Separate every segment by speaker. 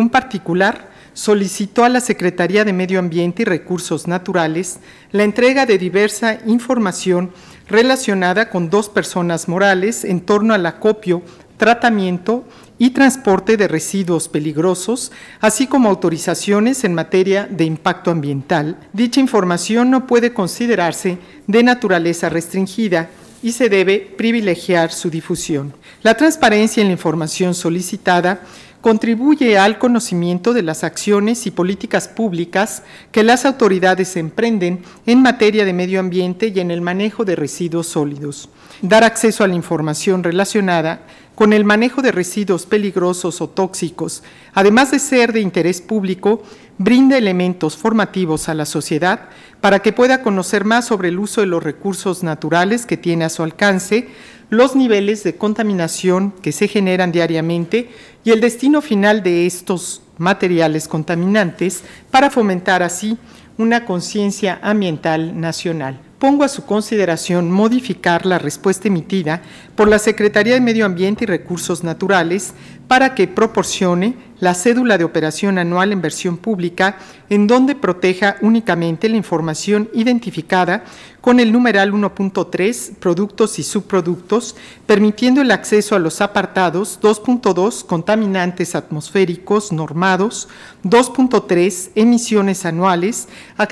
Speaker 1: Un particular solicitó a la Secretaría de Medio Ambiente y Recursos Naturales la entrega de diversa información relacionada con dos personas morales en torno al acopio, tratamiento y transporte de residuos peligrosos, así como autorizaciones en materia de impacto ambiental. Dicha información no puede considerarse de naturaleza restringida y se debe privilegiar su difusión. La transparencia en la información solicitada contribuye al conocimiento de las acciones y políticas públicas que las autoridades emprenden en materia de medio ambiente y en el manejo de residuos sólidos. Dar acceso a la información relacionada con el manejo de residuos peligrosos o tóxicos, además de ser de interés público, brinda elementos formativos a la sociedad para que pueda conocer más sobre el uso de los recursos naturales que tiene a su alcance, los niveles de contaminación que se generan diariamente y el destino final de estos materiales contaminantes para fomentar así una conciencia ambiental nacional pongo a su consideración modificar la respuesta emitida por la Secretaría de Medio Ambiente y Recursos Naturales para que proporcione la cédula de operación anual en versión pública en donde proteja únicamente la información identificada con el numeral 1.3, productos y subproductos, permitiendo el acceso a los apartados 2.2, contaminantes atmosféricos normados, 2.3, emisiones anuales,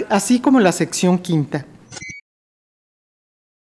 Speaker 1: así como la sección quinta.